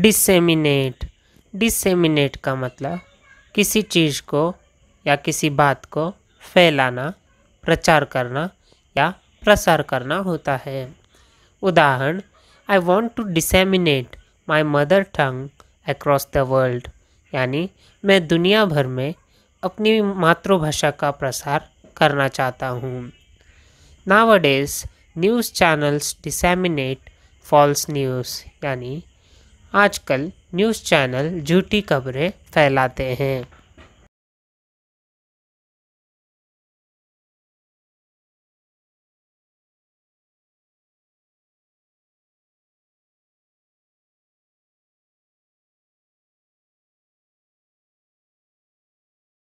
disseminate disseminate का मतलब किसी चीज़ को या किसी बात को फैलाना प्रचार करना या प्रसार करना होता है उदाहरण I want to disseminate my mother tongue across the world यानी मैं दुनिया भर में अपनी मातृभाषा का प्रसार करना चाहता हूँ nowadays news channels disseminate false news यानी आजकल न्यूज़ चैनल झूठी खबरें फैलाते हैं